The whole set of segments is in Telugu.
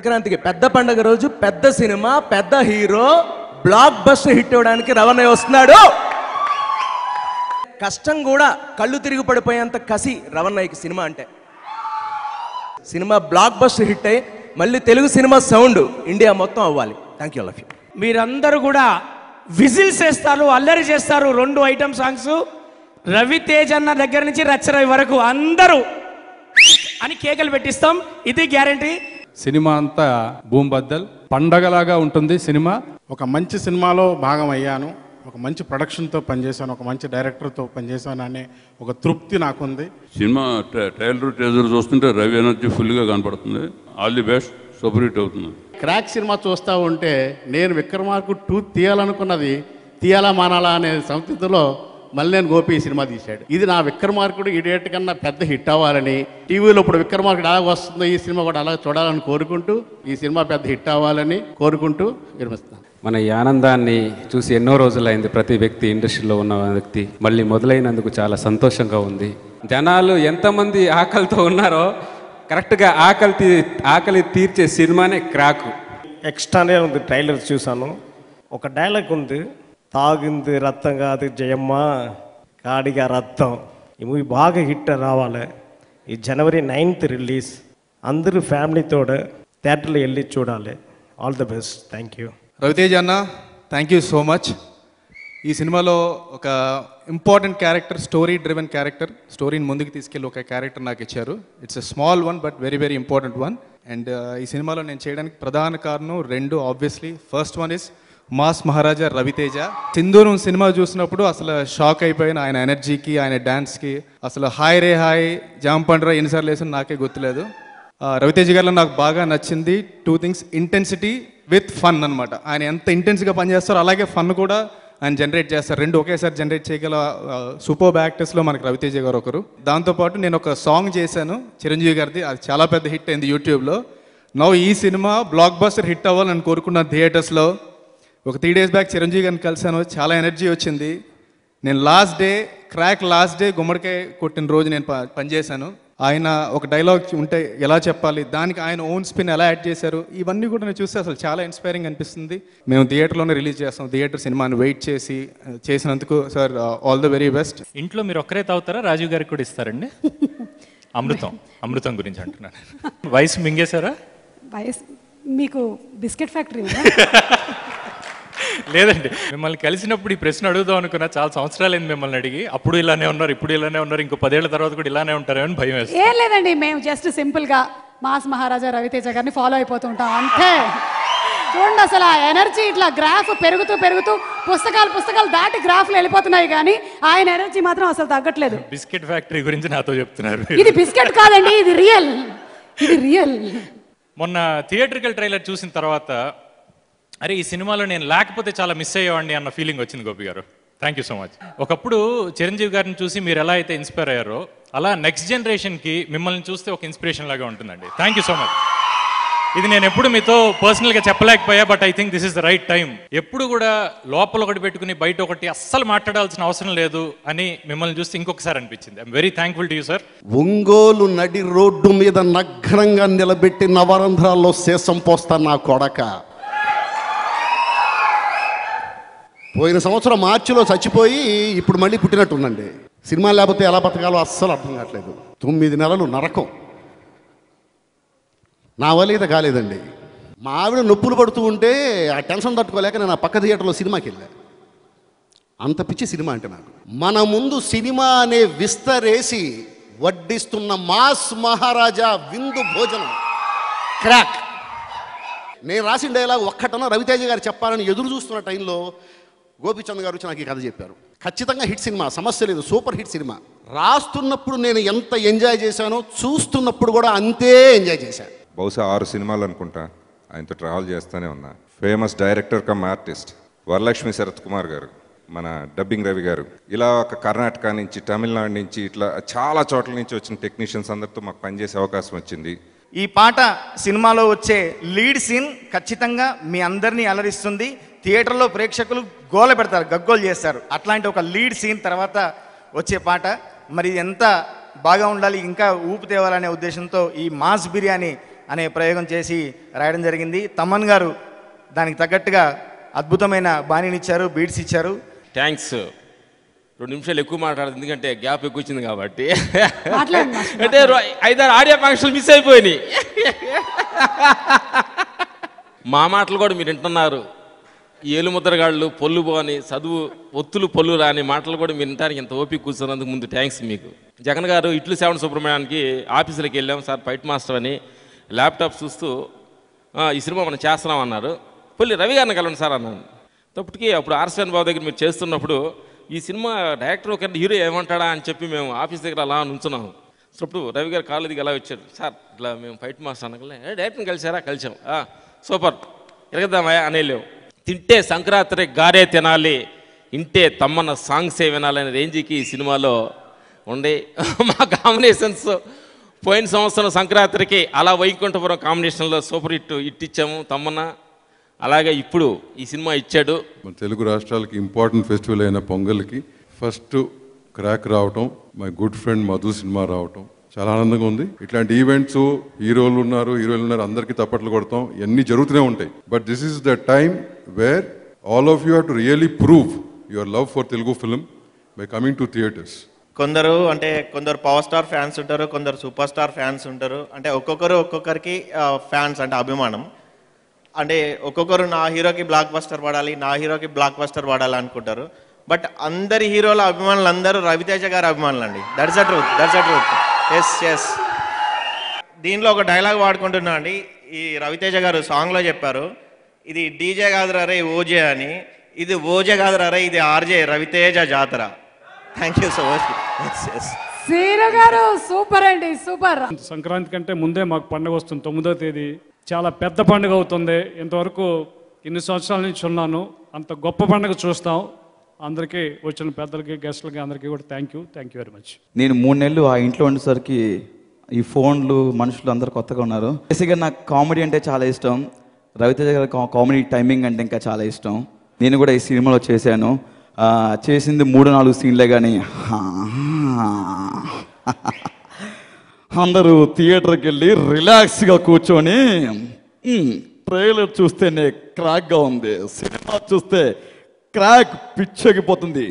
సంక్రాంతికి పెద్ద పండుగ రోజు పెద్ద సినిమా పెద్ద హీరో బ్లాక్ బస్టర్ హిట్ అవ్వడానికి రవణ వస్తున్నాడు కష్టం కూడా కళ్ళు తిరిగి పడిపోయేంత కసి రవణయ్యకి సినిమా అంటే సినిమా బ్లాక్ బస్టర్ హిట్ అయ్యి మళ్ళీ తెలుగు సినిమా సౌండ్ ఇండియా మొత్తం అవ్వాలి థ్యాంక్ యూ లఫ్ మీరందరూ కూడా విజిల్స్ వేస్తారు అల్లరి చేస్తారు రెండు ఐటమ్ సాంగ్స్ రవితేజ్ అన్న దగ్గర నుంచి రచ్చరవి వరకు అందరూ అని కేకలు పెట్టిస్తాం ఇది గ్యారంటీ సినిమా అంతా భూమిబద్దల్ పండగలాగా ఉంటుంది సినిమా ఒక మంచి సినిమాలో భాగం అయ్యాను ఒక మంచి ప్రొడక్షన్తో పనిచేశాను ఒక మంచి డైరెక్టర్తో పనిచేశాను అనే ఒక తృప్తి నాకుంది సినిమా ట్రైలర్ ట్రేజర్ చూస్తుంటే రవి ఎనర్జీ ఫుల్గా కనపడుతుంది all the best super hit అవుతుంది క్రాక్ సినిమా చూస్తూ ఉంటే నేను విక్రమార్కు టూ తీయాలనుకున్నది తీయాలా మానాలా అనే సంస్థితిలో మల్లెన్ గోపి సినిమా తీశాడు ఇది నా విక్రమార్కుడు ఇడేట్ కన్నా పెద్ద హిట్ అవ్వాలని టీవీలో ఇప్పుడు విక్రమార్కుడు ఎలా వస్తుందో ఈ సినిమా కూడా అలా చూడాలని కోరుకుంటూ ఈ సినిమా పెద్ద హిట్ అవ్వాలని కోరుకుంటూ విరమిస్తాను మన ఈ ఆనందాన్ని చూసి ఎన్నో రోజులైంది ప్రతి వ్యక్తి ఇండస్ట్రీలో ఉన్న వ్యక్తి మళ్ళీ మొదలైనందుకు చాలా సంతోషంగా ఉంది జనాలు ఎంతమంది ఆకలితో ఉన్నారో కరెక్ట్గా ఆకలి తీ ఆకలి తీర్చే సినిమానే క్రాకు ఎక్స్ట్రానే ఉంది ట్రైలర్ చూశాను ఒక డైలాగ్ ఉంది తాగింది రక్తం కాదు జయమ్మ కాడిగా రక్తం ఈ మూవీ బాగా హిట్ రావాలి ఈ జనవరి నైన్త్ రిలీజ్ అందరూ ఫ్యామిలీతో థియేటర్లో వెళ్ళి చూడాలి all the best thank you Ravi Teja అన్న థ్యాంక్ యూ సో మచ్ ఈ సినిమాలో ఒక important character story driven character స్టోరీని ముందుకు తీసుకెళ్ళి ఒక క్యారెక్టర్ నాకు ఇచ్చారు it's a small one but very very important one and ఈ సినిమాలో నేను చేయడానికి ప్రధాన కారణం రెండు obviously first one is mass Maharaja Ravi Teja Sindhooram cinema చూసినప్పుడు అసలు షాక్ అయిపోయిన ఆయన ఎనర్జీకి ఆయన డ్యాన్స్కి అసలు హాయ్ రే హాయ్ జామ్ పండ్రా ఎన్నిసార్లు వేసిన నాకే గుర్తులేదు రవితేజ గారిలో నాకు బాగా నచ్చింది two things intensity with fun అనమాట ఆయన ఎంత ఇంటెన్స్గా పనిచేస్తారో అలాగే ఫన్ కూడా ఆయన జనరేట్ చేస్తారు రెండు ఒకేసారి జనరేట్ చేయగల సూపర్ యాక్టర్స్లో మనకి రవితేజ గారు ఒకరు దాంతోపాటు నేను ఒక సాంగ్ చేశాను చిరంజీవి గారిది అది చాలా పెద్ద హిట్ అయింది యూట్యూబ్లో నవ్వు ఈ సినిమా బ్లాక్ బస్టర్ హిట్ అవ్వాలని కోరుకున్న థియేటర్స్లో ఒక త్రీ డేస్ బ్యాక్ చిరంజీవి గారిని కలిశాను చాలా ఎనర్జీ వచ్చింది నేను last day Krack last day గుమ్మడికాయ కొట్టిన రోజు నేను పనిచేశాను ఆయన ఒక డైలాగ్ ఉంటే ఎలా చెప్పాలి దానికి ఆయన ఓన్ స్పిన్ ఎలా యాడ్ చేశారు ఇవన్నీ కూడా నేను చూస్తే అసలు చాలా ఇన్స్పైరింగ్ అనిపిస్తుంది మేము థియేటర్లోనే రిలీజ్ చేస్తాం థియేటర్ సినిమాని వెయిట్ చేసి చేసినందుకు sir all the very best ఇంట్లో మీరు ఒక్కరే తాగుతారా రాజీవ్ గారికి కూడా ఇస్తారండి అమృతం అమృతం గురించి అంటున్నాను వయసు మింగేశారా వయసు మీకు బిస్కెట్ ఫ్యాక్టరీ లేదండి మిమ్మల్ని కలిసినప్పుడు ఈ ప్రశ్న అడుగుదాం అనుకున్న చాలా సంవత్సరాలు అయింది మిమ్మల్ని అడిగి అప్పుడు ఇలానే ఉన్నారు ఇప్పుడు ఇలానే ఉన్నారు ఇంకో పదేళ్ల తర్వాత కూడా ఇలానే అని భయం వేస్తుంది ఏం లేదండి మేము జస్ట్ సింపుల్గా మాస్ మహారాజా రవితేజ గారిని ఫాలో అయిపోతూ ఉంటాం అంతే చూడండి అసలు ఆ ఎనర్జీ ఇట్లా గ్రాఫ్ పెరుగుతూ పెరుగుతూ పుస్తకాలు పుస్తకాలు దాటి గ్రాఫ్లు వెళ్ళిపోతున్నాయి కానీ ఆయన ఎనర్జీ మాత్రం అసలు తగ్గట్లేదు బిస్కెట్ ఫ్యాక్టరీ గురించి నాతో చెప్తున్నారు ఇది బిస్కెట్ కాదండి ఇది రియల్ ఇది రియల్ మొన్న థియేటర్కల్ ట్రైలర్ చూసిన తర్వాత అరే ఈ సినిమాలో నేను లేకపోతే చాలా మిస్ అయ్యేవాడిని అన్న ఫీలింగ్ వచ్చింది గోపి గారు థ్యాంక్ యూ సో మచ్ ఒకప్పుడు చిరంజీవి గారిని చూసి మీరు ఎలా అయితే ఇన్స్పైర్ అయ్యారో అలా నెక్స్ట్ జనరేషన్కి మిమ్మల్ని చూస్తే ఒక ఇన్స్పిరేషన్ లాగా ఉంటుందండి థ్యాంక్ యూ సో మచ్ ఇది నేను ఎప్పుడు మీతో పర్సనల్గా చెప్పలేకపోయా but I think this is the right time ఎప్పుడు కూడా లోపల ఒకటి పెట్టుకుని బయట ఒకటి అస్సలు మాట్లాడాల్సిన అవసరం లేదు అని మిమ్మల్ని చూస్తే ఇంకొకసారి అనిపించింది I'm very thankful to you sir Ongole నడి రోడ్డు మీద నగ్నంగా నిలబెట్టి నవరంధ్రాల్లో శేషం పోస్తా నా కొడక పోయిన సంవత్సరం మార్చిలో చచ్చిపోయి ఇప్పుడు మళ్ళీ పుట్టినట్టుందండి సినిమా లేకపోతే ఎలా బతకాలో అస్సలు అర్థం కావట్లేదు తొమ్మిది నెలలు నరకం నా వల్ల ఇది కాలేదండి మా ఆవిడ నొప్పులు పడుతూ ఉంటే ఆ టెన్షన్ తట్టుకోలేక నేను ఆ పక్క థియేటర్లో సినిమాకి వెళ్ళా అంత పిచ్చి సినిమా అంటే నాకు మన ముందు సినిమా అనే విస్తరేసి వడ్డిస్తున్న మాస్ మహారాజా విందు భోజనం క్రాక్ నేను రాసిన డైలాగ్ ఒక్కటన రవితేజ గారు చెప్పాలని ఎదురు చూస్తున్న టైంలో గోపిచంద్ గారు వచ్చి నాకు ఈ కథ చెప్పారు ఖచ్చితంగా హిట్ సినిమా సమస్య లేదు సూపర్ హిట్ సినిమా రాస్తున్నప్పుడు నేను ఎంత ఎంజాయ్ చేశానో చూస్తున్నప్పుడు కూడా అంతే ఎంజాయ్ చేశాను బహుశా ఆరు సినిమాలు అనుకుంటా ఆయనతో ట్రావెల్ చేస్తూనే ఉన్నా famous director cum artist Varalaxmi Sarath Kumar గారు మన డబ్బింగ్ రవి గారు ఇలా ఒక కర్ణాటక నుంచి తమిళనాడు నుంచి ఇట్లా చాలా చోట్ల నుంచి వచ్చిన టెక్నీషియన్స్ అందరితో మాకు పనిచేసే అవకాశం వచ్చింది ఈ పాట సినిమాలో వచ్చే లీడ్ సీన్ ఖచ్చితంగా మీ అందరినీ అలరిస్తుంది థియేటర్లో ప్రేక్షకులు గోల పెడతారు గగ్గోలు చేస్తారు అట్లాంటి ఒక లీడ్ సీన్ తర్వాత వచ్చే పాట మరి ఎంత బాగా ఉండాలి ఇంకా ఊపు తేవాలనే ఉద్దేశంతో ఈ మాస్ బిర్యానీ అనే ప్రయోగం చేసి రాయడం జరిగింది తమన్ గారు దానికి తగ్గట్టుగా అద్భుతమైన బాణీనిచ్చారు బీట్స్ ఇచ్చారు థ్యాంక్స్ రెండు నిమిషాలు ఎక్కువ మాట్లాడదు ఎందుకంటే గ్యాప్ ఎక్కువ వచ్చింది కాబట్టి అంటే ఐదారు ఆడియో ఫంక్షన్ మిస్ అయిపోయినాయి మా మాటలు కూడా మీరు వింటున్నారు ఏలుముద్రగాళ్ళు పొల్లు పోని చదువు ఒత్తులు పొల్లు రాని మాటలు కూడా మీరు వినడానికి ఇంత ఓపిక కూర్చున్నందుకు ముందు థ్యాంక్స్ మీకు జగన్ గారు ఇట్లు సేవన సుబ్రహ్మణ్యానికి ఆఫీసులకు వెళ్ళాం సార్ ఫైట్ మాస్టర్ అని ల్యాప్టాప్ చూస్తూ ఈ సినిమా మనం చేస్తున్నాం అన్నారు పొల్లి రవి గారిని కలవండి సార్ అన్నాను తప్పటికి అప్పుడు ఆర్సన్ బాబు దగ్గర మీరు చేస్తున్నప్పుడు ఈ సినిమా డైరెక్టర్ ఒక హీరో ఏమంటాడా అని చెప్పి మేము ఆఫీస్ దగ్గర అలా నుంచున్నాం సో ఇప్పుడు రవి గారు కాలు దిగి అలా వచ్చారు సార్ ఇట్లా మేము ఫైట్ మాస్టర్ అనగలే డైరెక్టర్ని కలిసారా కలిసాం సూపర్ ఇరగద్దామయ్యా అని వెళ్ళాం తింటే సంక్రాంతి గారే తినాలి ఇంటే తమ్మన సాంగ్సే వినాలనే రేంజ్కి ఈ సినిమాలో ఉండే మా కాంబినేషన్స్ పోయిన సంవత్సరం సంక్రాంతికి అలా వైకుంఠపురం కాంబినేషన్లో సూపర్ హిట్ హిట్ ఇచ్చాము తమ్మన అలాగే ఇప్పుడు ఈ సినిమా ఇచ్చాడు మన తెలుగు రాష్ట్రాలకి ఇంపార్టెంట్ ఫెస్టివల్ అయిన పొంగల్కి ఫస్ట్ క్రాక్ రావటం my good friend Madhu cinema రావటం చాలా ఆనందంగా ఉంది ఇట్లాంటి ఈవెంట్స్ హీరోలు ఉన్నారు హీరోలు ఉన్నారు అందరికీ తప్పట్లు కొడతాం ఇవన్నీ జరుగుతూనే ఉంటాయి but this is the time where all of you have to really prove your love for Telugu film by coming to theatres కొందరు అంటే కొందరు పవర్ స్టార్ ఫ్యాన్స్ ఉంటారు కొందరు సూపర్ స్టార్ ఫ్యాన్స్ ఉంటారు అంటే ఒక్కొక్కరు ఒక్కొక్కరికి ఫ్యాన్స్ అంటే అభిమానం అంటే ఒక్కొక్కరు నా హీరోకి బ్లాక్ బస్టర్ పడాలి నా హీరోకి బ్లాక్ బస్టర్ పడాలి అనుకుంటారు బట్ అందరి హీరోల అభిమానులు అందరూ రవితేజ గారి అభిమానులు అండి that's a truth that's at truth yes yes దీనిలో ఒక డైలాగ్ వాడుకుంటున్నా అండి ఈ రవితేజ గారు సాంగ్లో చెప్పారు ఇది డీజే కాదురా రే ఓజే అని ఇది ఓజే కాదురా రే ఇది ఆర్జే రవితేజ జాతర thank you so much yes yes సీర గారు సూపర్ అండి సూపర్ సంక్రాంతి కంటే ముందే మాకు పండుగ వస్తుంది తొమ్మిదో తేదీ చాలా పెద్ద పండుగ అవుతుంది ఇంతవరకు ఇన్ని సంవత్సరాల నుంచి ఉన్నాను అంత గొప్ప పండుగ చూస్తాం అందరికీ వచ్చిన పెద్దలకి గెస్ట్లకి అందరికీ కూడా thank you thank you very much నేను మూడు నెలలు ఆ ఇంట్లో ఉండేసరికి ఈ ఫోన్లు మనుషులు అందరు కొత్తగా ఉన్నారు బేసిక్గా నాకు కామెడీ అంటే చాలా ఇష్టం రవితేజ గారి కామెడీ టైమింగ్ అంటే ఇంకా చాలా ఇష్టం నేను కూడా ఈ సినిమాలో చేశాను చేసింది మూడు నాలుగు సీన్లే కానీ అందరూ థియేటర్కి వెళ్ళి రిలాక్స్గా కూర్చొని ట్రైలర్ చూస్తేనే క్రాక్గా ఉంది సినిమా చూస్తే క్రాక్ పిచ్చెగిపోతుంది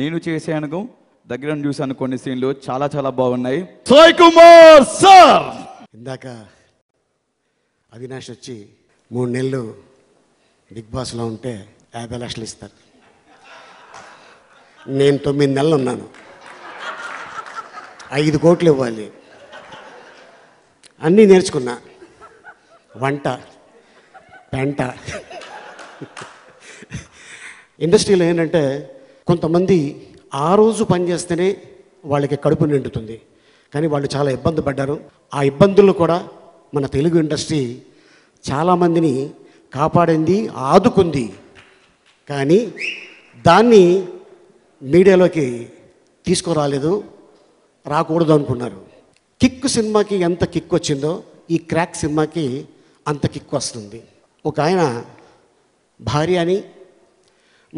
నేను చేసే అనుకో దగ్గర చూశాను కొన్ని సీన్లు చాలా చాలా బాగున్నాయి సాయి కుమార్ సార్ ఇందాక అవినాష్ వచ్చి మూడు నెలలు బిగ్ బాస్లో ఉంటే యాభై లక్షలు ఇస్తారు నేను తొమ్మిది నెలలు ఉన్నాను ఐదు కోట్లు ఇవ్వాలి అన్నీ నేర్చుకున్నా వంట పెంట ఇండస్ట్రీలో ఏంటంటే కొంతమంది ఆ రోజు పనిచేస్తేనే వాళ్ళకి కడుపు నిండుతుంది కానీ వాళ్ళు చాలా ఇబ్బంది పడ్డారు ఆ ఇబ్బందుల్లో కూడా మన తెలుగు ఇండస్ట్రీ చాలామందిని కాపాడింది ఆదుకుంది కానీ దాన్ని మీడియాలోకి తీసుకురాలేదు రాకూడదు అనుకున్నారు కిక్ సినిమాకి ఎంత కిక్ వచ్చిందో ఈ క్రాక్ సినిమాకి అంత కిక్ వస్తుంది ఒక ఆయన భార్య అని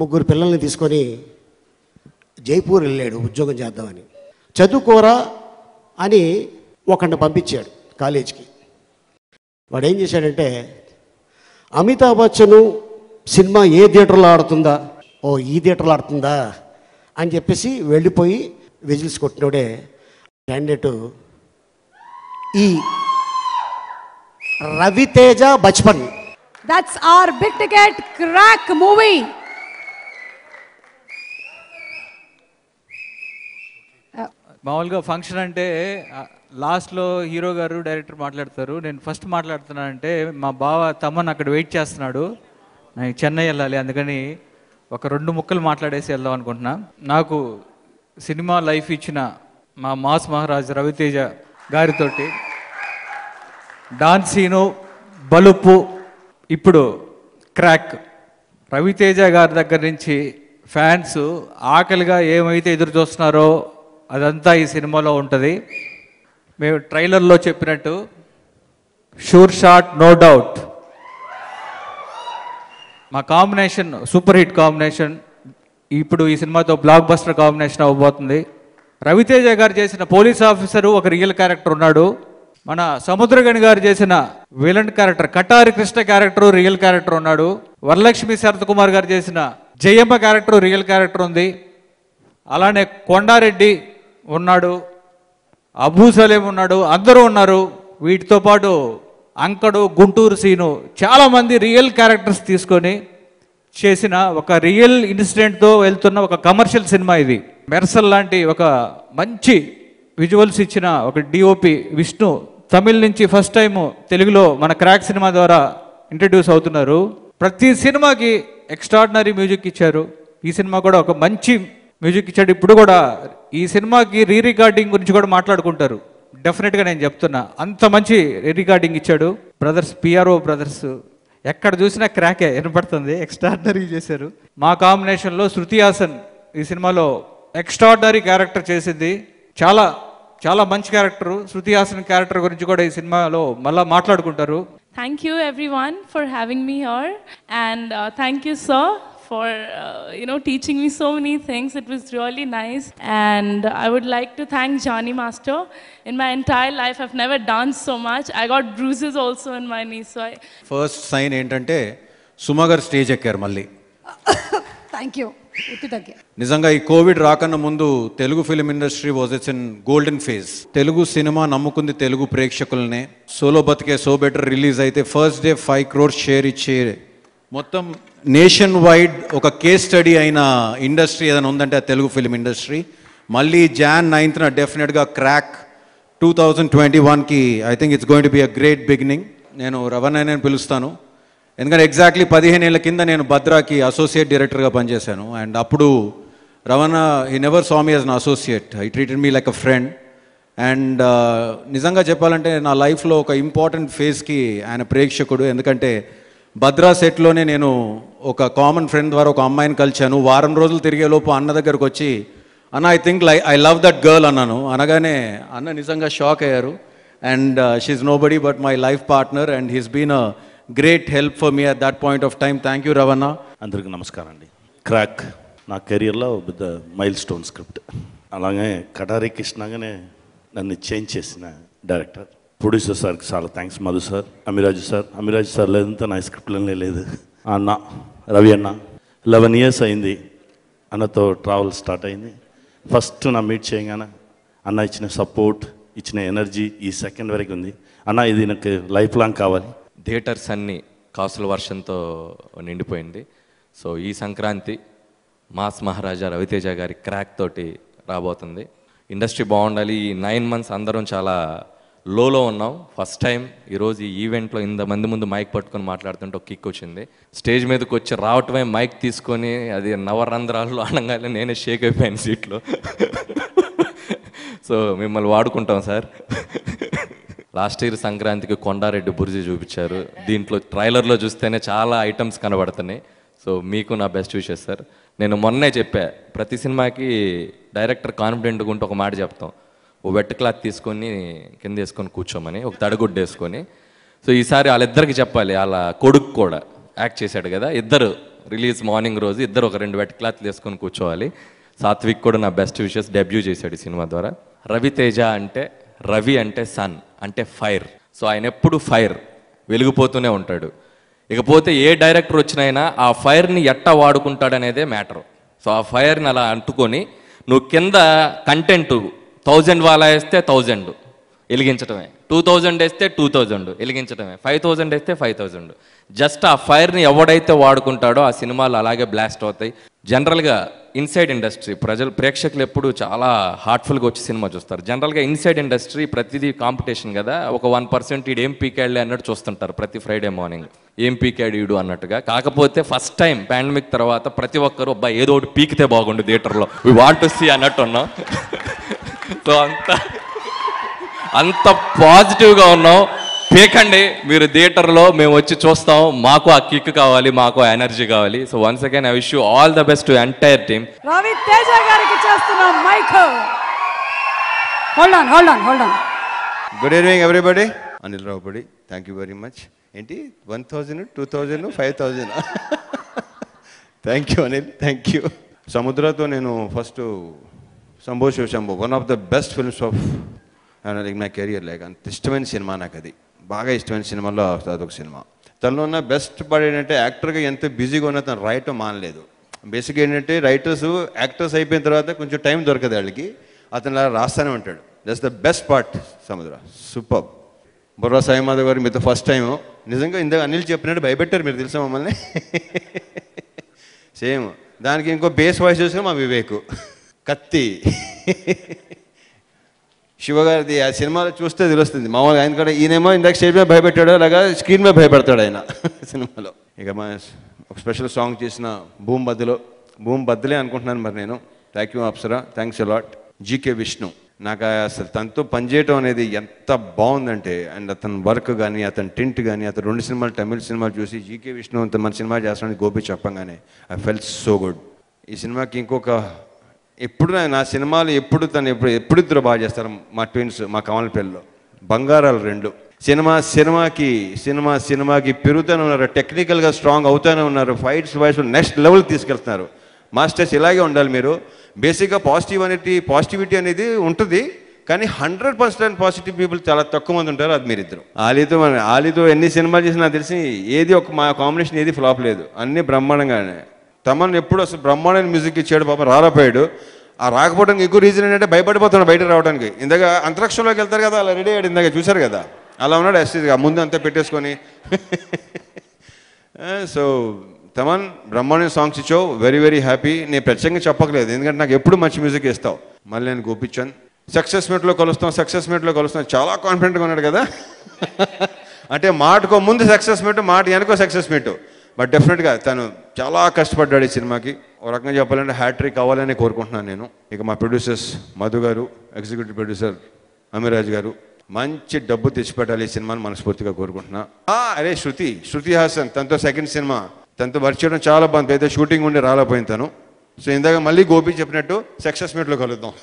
ముగ్గురు పిల్లల్ని తీసుకొని జైపూర్ వెళ్ళాడు ఉద్యోగం చేద్దామని చదువుకోరా అని ఒకడిని పంపించాడు కాలేజీకి వాడు ఏం చేశాడంటే అమితాబ్ బచ్చను సినిమా ఏ థియేటర్లో ఆడుతుందా ఓ ఈ థియేటర్లో ఆడుతుందా అని చెప్పేసి వెళ్ళిపోయి విజిల్స్ కొట్టినోడే క్యాండిడేటు ఈ రవితేజ బచ్పన్ that's our bit ticket Krack movie మామూలుగా ఫంక్షన్ అంటే లాస్ట్లో హీరో గారు డైరెక్టర్ మాట్లాడతారు నేను ఫస్ట్ మాట్లాడుతున్నాను అంటే మా బావ తమ్మను అక్కడ వెయిట్ చేస్తున్నాడు నేను చెన్నై వెళ్ళాలి అందుకని ఒక రెండు ముక్కలు మాట్లాడేసి వెళ్దాం అనుకుంటున్నా నాకు సినిమా లైఫ్ ఇచ్చిన మా మాస్ మహారాజ్ రవితేజ గారితోటి సీను బలుపు ఇప్పుడు క్రాక్ రవితేజ గారి దగ్గర నుంచి ఫ్యాన్స్ ఆకలిగా ఏమైతే ఎదురు చూస్తున్నారో అదంతా ఈ సినిమాలో ఉంటుంది మేము ట్రైలర్లో చెప్పినట్టు షూర్ షాట్ నో డౌట్ మా కాంబినేషన్ సూపర్ హిట్ కాంబినేషన్ ఇప్పుడు ఈ సినిమాతో బ్లాక్ బస్టర్ కాంబినేషన్ అవ్వబోతుంది రవితేజ గారు చేసిన పోలీస్ ఆఫీసరు ఒక రియల్ క్యారెక్టర్ ఉన్నాడు మన సముద్రగణి గారు చేసిన villain character Katari Krishna character real character ఉన్నాడు వరలక్ష్మి శరత్ కుమార్ గారు చేసిన జయమ్మ క్యారెక్టర్ రియల్ క్యారెక్టర్ ఉంది అలానే కొండారెడ్డి ఉన్నాడు అబూసలేం ఉన్నాడు అందరూ ఉన్నారు వీటితో పాటు అంకడు గుంటూరు సీను చాలామంది రియల్ క్యారెక్టర్స్ తీసుకొని చేసిన ఒక రియల్ ఇన్సిడెంట్తో వెళ్తున్న ఒక కమర్షియల్ సినిమా ఇది మెర్సల్ లాంటి ఒక మంచి విజువల్స్ ఇచ్చిన ఒక డిఓపి విష్ణు తమిళ్ నుంచి ఫస్ట్ టైము తెలుగులో మన క్రాక్ సినిమా ద్వారా ఇంట్రడ్యూస్ అవుతున్నారు ప్రతి సినిమాకి ఎక్స్ట్రాడినరీ మ్యూజిక్ ఇచ్చారు ఈ సినిమా కూడా ఒక మంచి మ్యూజిక్ ఇచ్చాడు ఇప్పుడు కూడా ఈ సినిమాకి రీ రికార్డింగ్ గురించి కూడా మాట్లాడుకుంటారు డెఫినెట్గా నేను చెప్తున్నా అంత మంచి రికార్డింగ్ ఇచ్చాడు బ్రదర్స్ పిఆర్ఓ బ్రదర్స్ ఎక్కడ చూసినా క్రాకే వినపడుతుంది ఎక్స్ట్రాడినరీ చేశారు మా కాంబినేషన్లో శృతి హాసన్ ఈ సినిమాలో ఎక్స్ట్రాడినరీ క్యారెక్టర్ చేసింది చాలా చాలా మంచి క్యారెక్టర్ శృతి హాసన్ క్యారెక్టర్ గురించి కూడా ఈ సినిమాలో మళ్ళీ మాట్లాడుకుంటారు thank you everyone for having me here and thank you sir for, uh, you know, teaching me so many things. It was really nice. And I would like to thank Johnny Master. In my entire life, I've never danced so much. I got bruises also in my knees. So I... First sign ఏంటంటే సుమగర్ స్టేజ్ ఎక్కారు మళ్ళీ థ్యాంక్ యూ నిజంగా ఈ కోవిడ్ రాకన్నా ముందు Telugu film industry was it's in golden phase Telugu cinema నమ్ముకుంది తెలుగు ప్రేక్షకులనే సోలో బతికే సో బెటర్ రిలీజ్ అయితే first day five crores share ఇచ్చే మొత్తం నేషన్ వైడ్ ఒక కేస్ స్టడీ అయిన ఇండస్ట్రీ ఏదైనా ఉందంటే తెలుగు ఫిలిం ఇండస్ట్రీ మళ్ళీ జాన్ నైన్త్న డెఫినెట్గా క్రాక్ టూ థౌజండ్ ట్వంటీ వన్కి I think it's going to be a great beginning నేను అని పిలుస్తాను ఎందుకంటే ఎగ్జాక్ట్లీ పదిహేను ఏళ్ళ కింద నేను భద్రాకి అసోసియేట్ డైరెక్టర్గా పనిచేశాను అండ్ అప్పుడు రవణ ఈ నెవర్ స్వామి యాజ్ నా associate I treated me like a friend and నిజంగా చెప్పాలంటే నా లైఫ్లో ఒక ఇంపార్టెంట్ ఫేజ్కి ఆయన ప్రేక్షకుడు ఎందుకంటే భద్రా సెట్లోనే నేను ఒక కామన్ ఫ్రెండ్ ద్వారా ఒక అమ్మాయిని కలిశాను వారం రోజులు తిరిగేలోపు అన్న దగ్గరకు వచ్చి అన్న I think lie I love that girl అన్నాను అనగానే అన్న నిజంగా షాక్ అయ్యారు and she's nobody but my life partner and he's been a great help for me at that point of time thank you Ravana అందరికి నమస్కారం అండి క్రాక్ నా కెరీర్లో పెద్ద మైల్ స్టోన్ స్క్రిప్ట్ అలాగే కటారి కృష్ణగానే నన్ను చేంజ్ చేసిన డైరెక్టర్ ప్రొడ్యూసర్ సార్కి చాలా thanks Madhu sir Amiraju sir Amiraju sir లేదంతా నా స్క్రిప్ట్లోనే లేదు అన్న రవి అన్న లెవెన్ ఇయర్స్ అయింది అన్నతో ట్రావెల్ స్టార్ట్ అయింది ఫస్ట్ నా మీట్ చేయగానే అన్న ఇచ్చిన సపోర్ట్ ఇచ్చిన ఎనర్జీ ఈ సెకండ్ వరకు ఉంది అన్న ఇది నాకు లైఫ్ లాంగ్ కావాలి థియేటర్స్ అన్నీ కాసుల వర్షంతో నిండిపోయింది సో ఈ సంక్రాంతి మాస్ మహారాజా రవితేజ గారి క్రాక్ తోటి రాబోతుంది ఇండస్ట్రీ బాగుండాలి ఈ నైన్ మంత్స్ అందరం చాలా లోలో ఉన్నాం ఫస్ట్ టైం ఈరోజు ఈ ఈవెంట్లో ఇంతమంది ముందు మైక్ పట్టుకొని మాట్లాడుతుంటే ఒక కిక్ వచ్చింది స్టేజ్ మీదకి వచ్చి రావటమే మైక్ తీసుకొని అది నవరంధ్రాల్లో అనగానే నేనే షేక్ అయిపోయాను సీట్లో సో మిమ్మల్ని వాడుకుంటాం సార్ లాస్ట్ ఇయర్ సంక్రాంతికి కొండారెడ్డి బుర్జి చూపించారు దీంట్లో ట్రైలర్లో చూస్తేనే చాలా ఐటమ్స్ కనబడుతున్నాయి సో మీకు నా బెస్ట్ విషెస్ సార్ నేను మొన్నే చెప్పా ప్రతి సినిమాకి డైరెక్టర్ కాన్ఫిడెంట్గా ఉంటే ఒక మాట చెప్తాం ఓ వెట్ క్లాత్ తీసుకొని కింద వేసుకొని కూర్చోమని ఒక తడగుడ్డ వేసుకొని సో ఈసారి వాళ్ళిద్దరికి చెప్పాలి వాళ్ళ కొడుకు కూడా యాక్ట్ చేశాడు కదా ఇద్దరు రిలీజ్ మార్నింగ్ రోజు ఇద్దరు ఒక రెండు వెట్ క్లాత్లు వేసుకొని కూర్చోవాలి సాత్విక్ కూడా నా బెస్ట్ విషెస్ డెబ్యూ చేశాడు ఈ సినిమా ద్వారా రవితేజ అంటే రవి అంటే సన్ అంటే ఫైర్ సో ఆయన ఎప్పుడు ఫైర్ వెలిగిపోతూనే ఉంటాడు ఇకపోతే ఏ డైరెక్టర్ వచ్చినైనా ఆ ఫైర్ని ఎట్టా వాడుకుంటాడనేదే మ్యాటర్ సో ఆ ఫైర్ని అలా అంటుకొని నువ్వు కింద కంటెంట్ థౌజండ్ వాలా వేస్తే థౌజండ్ వెలిగించడమే టూ థౌజండ్ వేస్తే టూ థౌజండ్ వెలిగించడమే ఫైవ్ థౌజండ్ వేస్తే ఫైవ్ థౌజండ్ జస్ట్ ఆ ఫైర్ని ఎవడైతే వాడుకుంటాడో ఆ సినిమాలు అలాగే బ్లాస్ట్ అవుతాయి జనరల్గా ఇన్సైడ్ ఇండస్ట్రీ ప్రజలు ప్రేక్షకులు ఎప్పుడు చాలా హార్ట్ఫుల్గా వచ్చి సినిమా చూస్తారు జనరల్గా ఇన్సైడ్ ఇండస్ట్రీ ప్రతిదీ కాంపిటీషన్ కదా ఒక వన్ పర్సెంట్ ఈడు ఏం పీకాడ్లే అన్నట్టు చూస్తుంటారు ప్రతి ఫ్రైడే మార్నింగ్ ఏం పీకాడు ఈడు అన్నట్టుగా కాకపోతే ఫస్ట్ టైం పాండమిక్ తర్వాత ప్రతి ఒక్కరు అబ్బాయి ఏదో ఒకటి పీకితే బాగుండు థియేటర్లో వీ వాంట్ టు సీ అన్నట్టున్నాం అంత అంత పాజిటివ్గా ఉన్నాం పీకండి మీరు థియేటర్లో మేము వచ్చి చూస్తాం మాకు ఆ కిక్ కావాలి మాకు ఎనర్జీ కావాలి so once again I wish you all the best entire team Ravi Teja గారికి చేస్తున్నాం mic hold on hold on hold on good evening everybody Anil Ravipudi thank you very much ఏంటి one thousand two thousand five thousand thank you Anil thank you సముద్రతో నేను first Shambho Shiva Shambho one of the best films of like నా కెరియర్ లైక్ అంత ఇష్టమైన సినిమా నాకు అది బాగా ఇష్టమైన సినిమాలో అదొక సినిమా తనలో ఉన్న బెస్ట్ పాడు ఏంటంటే యాక్టర్గా ఎంత బిజీగా ఉన్నా తను రైటర్ మానలేదు బేసిక్ ఏంటంటే రైటర్స్ యాక్టర్స్ అయిపోయిన తర్వాత కొంచెం టైం దొరకదు వాళ్ళకి అతను అలా రాస్తానే ఉంటాడు that's the best part Samudra super Burra Sai Madhav గారు మీతో ఫస్ట్ టైం నిజంగా ఇందాక అనిల్ చెప్పినట్టు భయపెట్టారు మీరు తెలుసా మమ్మల్ని సేమ్ దానికి ఇంకో బేస్ వాయిస్ చూసిన మా వివేకు కత్తి శివగారిది ఆ సినిమాలో చూస్తే తెలుస్తుంది మామూలుగా ఆయన కూడా ఈయనేమో ఇందాక స్టేజ్ మీద భయపెట్టాడు అలాగా స్క్రీన్ మీద భయపెడతాడు ఆయన సినిమాలో ఇక మా ఒక స్పెషల్ సాంగ్ చేసిన భూమ్ బద్దలో భూమ్ బద్దలే అనుకుంటున్నాను మరి నేను thank you Apsara thanks a lot GK Vishnu నాకు అసలు తనతో పనిచేయటం అనేది ఎంత బాగుందంటే అండ్ అతని వర్క్ కానీ అతని టింట్ కానీ అతను రెండు సినిమాలు తమిళ సినిమాలు చూసి జీకే విష్ణు అంత మన సినిమా చేస్తానని గోపి చెప్పంగానే ఐ ఫెల్ సో గుడ్ ఈ సినిమాకి ఇంకొక ఎప్పుడు నా సినిమాలు ఎప్పుడు తను ఎప్పుడు ఎప్పుడు ఇద్దరు బాగా చేస్తారు మా ట్విన్స్ మా పిల్లలు బంగారాలు రెండు సినిమా సినిమాకి సినిమా సినిమాకి పెరుగుతూనే ఉన్నారు టెక్నికల్గా స్ట్రాంగ్ అవుతూనే ఉన్నారు ఫైట్స్ వైస్ నెక్స్ట్ లెవెల్ తీసుకెళ్తున్నారు మాస్టర్స్ ఇలాగే ఉండాలి మీరు బేసిక్గా పాజిటివ్ అనేది పాజిటివిటీ అనేది ఉంటుంది కానీ హండ్రెడ్ పర్సెంట్ పాజిటివ్ పీపుల్ చాలా తక్కువ మంది ఉంటారు అది మీరిద్దరు ఆలీతో ఆలీతో ఎన్ని సినిమాలు చేసినా తెలిసి ఏది ఒక మా కాంబినేషన్ ఏది ఫ్లాప్ లేదు అన్నీ బ్రహ్మాండంగానే తమన్ ఎప్పుడు అసలు బ్రహ్మాండమైన మ్యూజిక్ ఇచ్చాడు పాప రారాపోయాడు ఆ రాకపోవడానికి ఎక్కువ రీజన్ ఏంటంటే భయపడిపోతున్నాడు బయట రావడానికి ఇందాక అంతరిక్షంలోకి వెళ్తారు కదా అలా రెడీ అయ్యాడు ఇందాక చూశారు కదా అలా ఉన్నాడు ఎస్టీగా ముందు అంతా పెట్టేసుకొని సో eh, తమన్ బ్రహ్మాండ సాంగ్స్ ఇచ్చావు వెరీ వెరీ హ్యాపీ నేను ప్రత్యేకంగా చెప్పకలేదు ఎందుకంటే నాకు ఎప్పుడు మంచి మ్యూజిక్ ఇస్తావు మళ్ళీ నేను గోపించంద్ సక్సెస్ మీట్లో కలుస్తాం సక్సెస్ మీట్లో కలుస్తాం చాలా కాన్ఫిడెంట్గా ఉన్నాడు కదా అంటే మాటకో ముందు సక్సెస్ మీట్ మాట వెనకో సక్సెస్ మీట్ బట్ డెఫినెట్గా తను చాలా కష్టపడ్డాడు ఈ సినిమాకి ఒక రకంగా చెప్పాలంటే హ్యాట్రిక్ అవ్వాలని కోరుకుంటున్నాను నేను ఇక మా ప్రొడ్యూసర్స్ మధు గారు ఎగ్జిక్యూటివ్ ప్రొడ్యూసర్ అమీరాజ్ గారు మంచి డబ్బు తెచ్చిపెట్టాలి ఈ సినిమాని మనస్ఫూర్తిగా కోరుకుంటున్నా అరే శృతి శృతి హాసన్ తనతో సెకండ్ సినిమా తనతో వర్క్ చేయడం చాలా బాగుంది అయితే షూటింగ్ ఉండి రాలేకపోయింది తను సో ఇందాక మళ్ళీ గోపి చెప్పినట్టు సక్సెస్ మీట్లో కలుద్దాం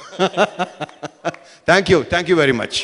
thank you thank you very much